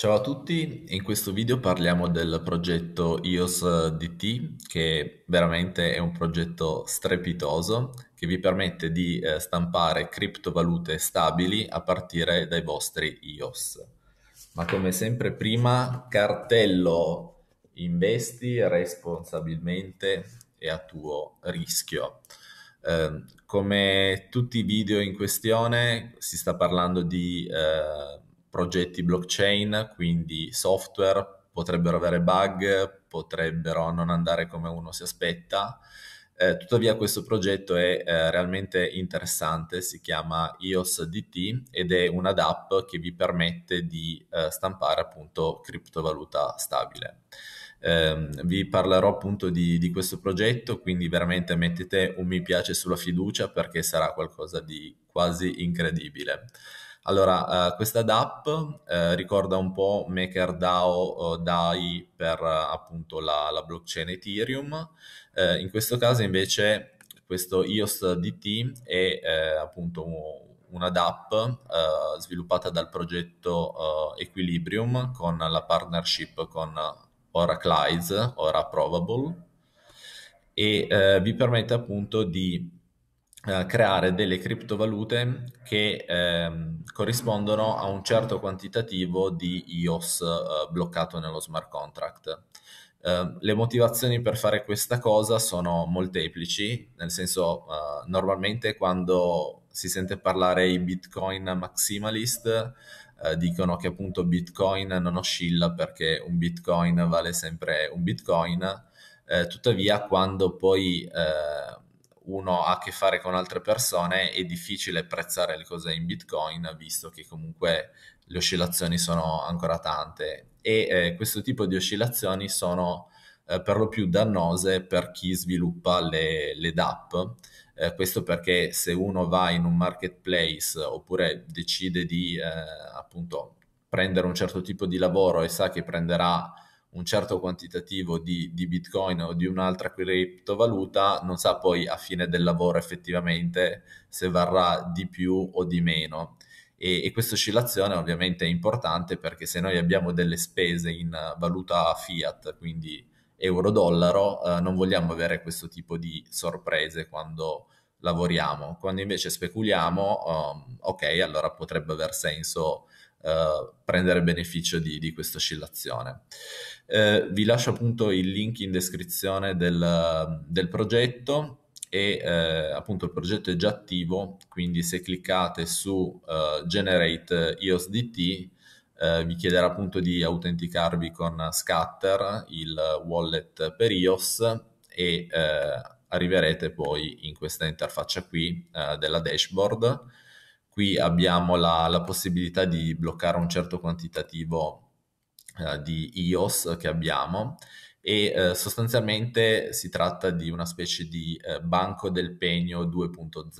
Ciao a tutti, in questo video parliamo del progetto IOS DT che veramente è un progetto strepitoso che vi permette di eh, stampare criptovalute stabili a partire dai vostri IOS. Ma come sempre prima, cartello investi responsabilmente e a tuo rischio. Eh, come tutti i video in questione si sta parlando di... Eh, progetti blockchain, quindi software, potrebbero avere bug, potrebbero non andare come uno si aspetta. Eh, tuttavia questo progetto è eh, realmente interessante, si chiama EOS DT ed è una DAP che vi permette di eh, stampare appunto criptovaluta stabile. Ehm, vi parlerò appunto di, di, questo progetto, quindi veramente mettete un mi piace sulla fiducia perché sarà qualcosa di quasi incredibile. Allora, eh, questa DAP eh, ricorda un po' MakerDAO eh, DAI per eh, appunto la, la, blockchain Ethereum. Eh, in questo caso invece questo IOS DT è eh, appunto una DAP sviluppata dal progetto Equilibrium con la partnership con Oracle Eyes, ora Provable, e vi permette appunto di eh, creare delle criptovalute che ehm, corrispondono a un certo quantitativo di IOS eh, bloccato nello smart contract. Eh, le motivazioni per fare questa cosa sono molteplici, nel senso eh, normalmente quando si sente parlare i bitcoin maximalist eh, dicono che appunto bitcoin non oscilla perché un bitcoin vale sempre un bitcoin, tuttavia quando poi uno ha a che fare con altre persone, è difficile prezzare le cose in Bitcoin, visto che comunque le oscillazioni sono ancora tante e eh, questo tipo di oscillazioni sono eh, per lo più dannose per chi sviluppa le, le DAP. Eh, questo perché se uno va in un marketplace oppure decide di eh, appunto prendere un certo tipo di lavoro e sa che prenderà un certo quantitativo di, di bitcoin o di un'altra criptovaluta, non sa poi a fine del lavoro effettivamente se varrà di più o di meno. E, e, questa oscillazione ovviamente è importante perché se noi abbiamo delle spese in valuta fiat, quindi euro-dollaro, eh, non vogliamo avere questo tipo di sorprese quando lavoriamo. Quando invece speculiamo, um, ok, allora potrebbe aver senso eh, prendere beneficio di, di questa oscillazione. Eh, vi lascio appunto il link in descrizione del, del progetto e eh, appunto il progetto è già attivo, quindi se cliccate su eh, Generate IOSDT eh, vi chiederà appunto di autenticarvi con Scatter, il wallet per EOS e arriverete poi in questa interfaccia qui della dashboard qui abbiamo la, la possibilità di bloccare un certo quantitativo eh, di IOS che abbiamo e eh, sostanzialmente si tratta di una specie di eh, banco del pegno 2.0,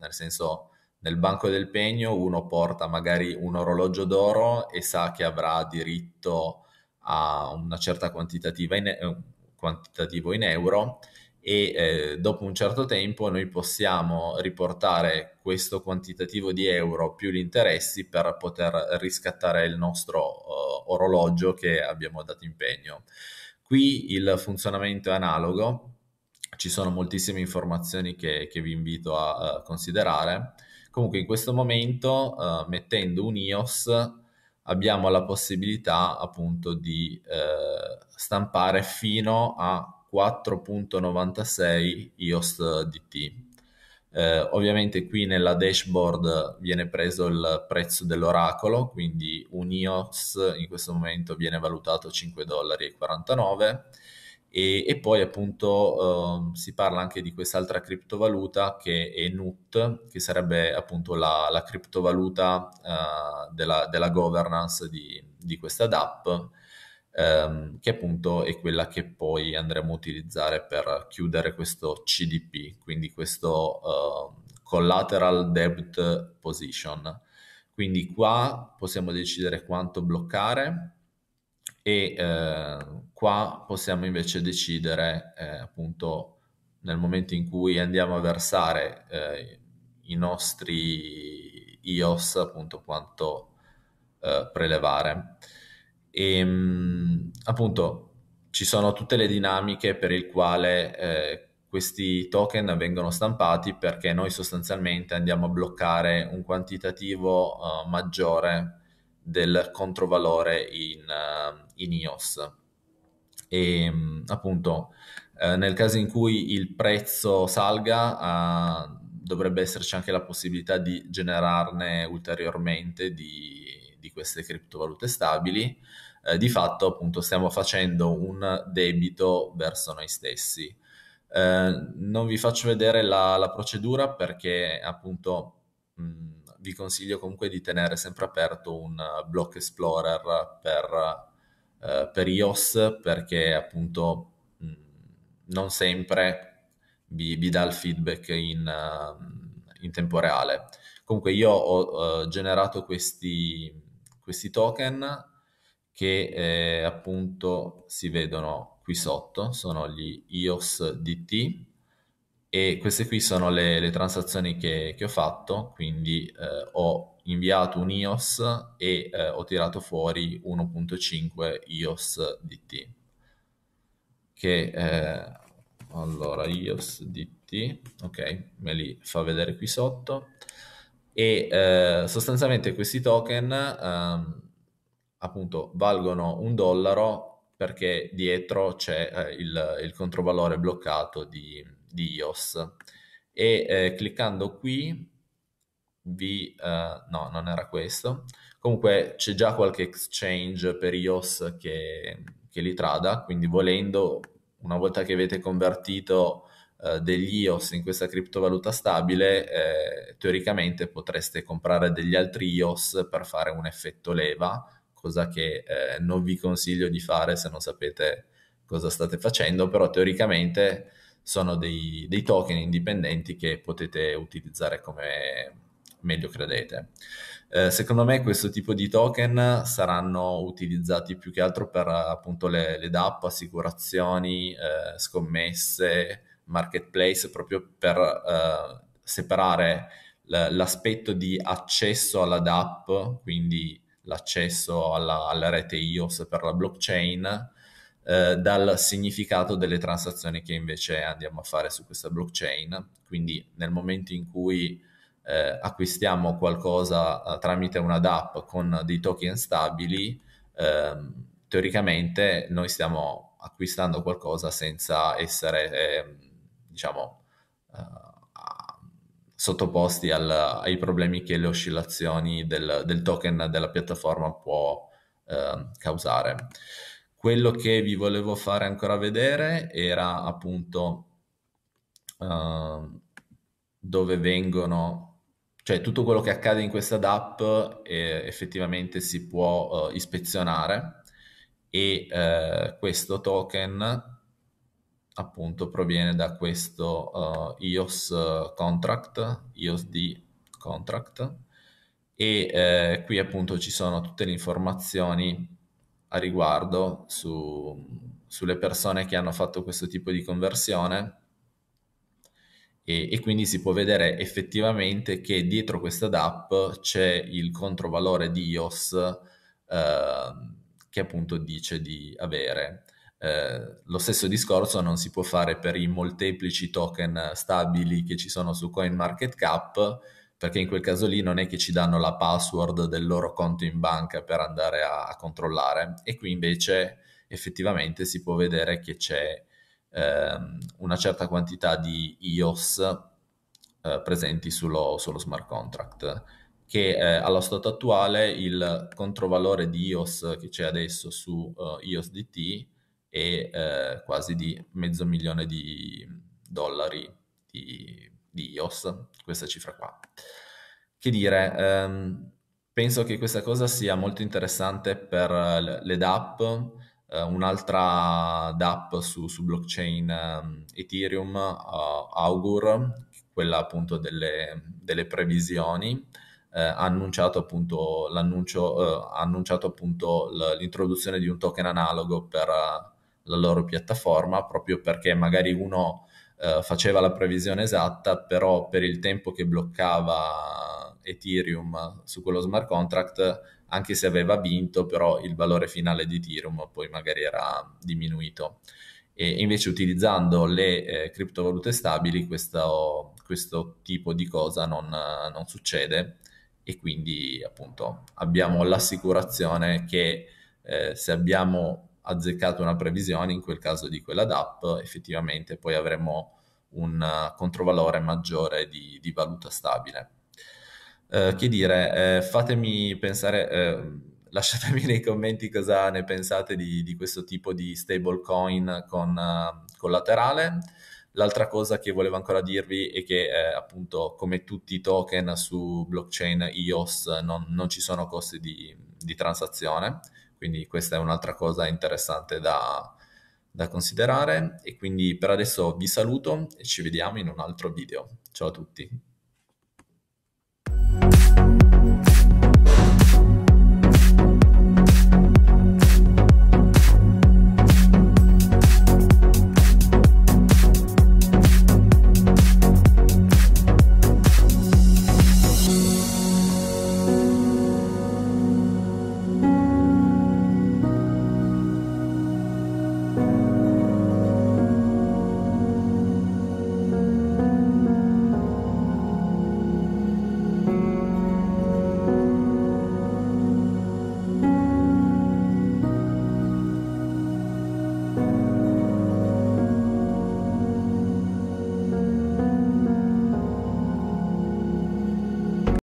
nel senso nel banco del pegno uno porta magari un orologio d'oro e sa che avrà diritto a una certa quantitativa in, eh, quantitativo in euro e eh, dopo un certo tempo noi possiamo riportare questo quantitativo di euro più gli interessi per poter riscattare il nostro uh, orologio che abbiamo dato impegno. Qui il funzionamento è analogo, ci sono moltissime informazioni che, che vi invito a, a, considerare. Comunque in questo momento uh, mettendo un IOS abbiamo la possibilità appunto di uh, stampare fino a 4.96 IOS DT. Eh, ovviamente qui nella dashboard viene preso il prezzo dell'oracolo, quindi un IOS in questo momento viene valutato 5,49 dollari e, e, poi appunto eh, si parla anche di quest'altra criptovaluta che è NUT, che sarebbe appunto la, la criptovaluta eh, della, della, governance di, di questa DAP ehm, che appunto è quella che poi andremo a utilizzare per chiudere questo CDP, quindi questo eh, Collateral Debt Position. Quindi qua possiamo decidere quanto bloccare e eh, qua possiamo invece decidere eh, appunto nel momento in cui andiamo a versare eh, i nostri IOS appunto quanto eh, prelevare. E ehm, appunto ci sono tutte le dinamiche per il quale eh, questi token vengono stampati perché noi sostanzialmente andiamo a bloccare un quantitativo uh, maggiore del controvalore in, uh, in IOS. E ehm, appunto eh, nel caso in cui il prezzo salga uh, dovrebbe esserci anche la possibilità di generarne ulteriormente di di queste criptovalute stabili, eh, di fatto appunto stiamo facendo un debito verso noi stessi. Eh, non vi faccio vedere la, la procedura perché appunto mh, vi consiglio comunque di tenere sempre aperto un Block Explorer per, eh, per iOS perché appunto mh, non sempre vi, vi, dà il feedback in, in tempo reale. Comunque io ho uh, generato questi questi token che eh, appunto si vedono qui sotto, sono gli IOS DT e queste qui sono le, le transazioni che, che, ho fatto, quindi eh, ho inviato un IOS e eh, ho tirato fuori 1.5 IOS DT che eh, allora IOS DT ok me li fa vedere qui sotto e eh, sostanzialmente questi token ehm, appunto valgono un dollaro perché dietro c'è eh, il, il, controvalore bloccato di, di IOS e eh, cliccando qui vi eh, no non era questo comunque c'è già qualche exchange per IOS che, che li trada quindi volendo una volta che avete convertito eh, degli IOS in questa criptovaluta stabile, eh, teoricamente potreste comprare degli altri IOS per fare un effetto leva, cosa che eh, non vi consiglio di fare se non sapete cosa state facendo, però teoricamente sono dei, dei token indipendenti che potete utilizzare come meglio credete. Eh, secondo me questo tipo di token saranno utilizzati più che altro per appunto le, le DAP, assicurazioni, eh, scommesse, marketplace proprio per eh, separare l- l'aspetto di accesso alla DAP, quindi l'accesso alla, alla rete IOS per la blockchain, eh, dal significato delle transazioni che invece andiamo a fare su questa blockchain. Quindi nel momento in cui eh, acquistiamo qualcosa eh, tramite una DAP con dei token stabili, ehm, teoricamente noi stiamo acquistando qualcosa senza essere eh, diciamo, eh, sottoposti al, ai problemi che le oscillazioni del, del token della piattaforma può ehm, causare. Quello che vi volevo fare ancora vedere era appunto uh, dove vengono, cioè tutto quello che accade in questa DAP eh, effettivamente si può uh, ispezionare e uh, questo token appunto proviene da questo uh, eh, IOS eh, contract, IOSD contract e eh, qui appunto ci sono tutte le informazioni a riguardo su, sulle persone che hanno fatto questo tipo di conversione e, e, quindi si può vedere effettivamente che dietro questa DAP c'è il controvalore di IOS eh, che appunto dice di avere. Eh, lo stesso discorso non si può fare per i molteplici token stabili che ci sono su CoinMarketCap, perché in quel caso lì non è che ci danno la password del loro conto in banca per andare a, a controllare. E qui invece effettivamente si può vedere che c'è ehm, una certa quantità di IOS eh, presenti sullo, sullo, smart contract che eh, allo stato attuale il controvalore di IOS che c'è adesso su eh, IOSDT e eh, quasi di mezzo milione di dollari di, di IOS, questa cifra qua. Che dire, ehm, penso che questa cosa sia molto interessante per eh, le DAP, eh, un'altra DAP su, su blockchain ehm, eh, Ethereum, Augur, quella appunto delle, delle previsioni, eh, annunciato appunto, eh, annunciato appunto l'introduzione di un token analogo per, la loro piattaforma proprio perché magari uno eh, faceva la previsione esatta, però per il tempo che bloccava Ethereum su quello smart contract, anche se aveva vinto, però il valore finale di Ethereum poi magari era diminuito. E invece utilizzando le eh, criptovalute stabili questo, questo, tipo di cosa non, non, succede e quindi appunto abbiamo l'assicurazione che eh, se abbiamo azzeccato una previsione, in quel caso di quella DAP, effettivamente poi avremo un controvalore maggiore di, di valuta stabile. Eh, che dire, eh, fatemi pensare, eh, lasciatemi nei commenti cosa ne pensate di, di questo tipo di stablecoin con uh, collaterale. L'altra cosa che volevo ancora dirvi è che eh, appunto come tutti i token su blockchain IOS non, non ci sono costi di, di transazione, quindi questa è un'altra cosa interessante da, da considerare e quindi per adesso vi saluto e ci vediamo in un altro video. Ciao a tutti!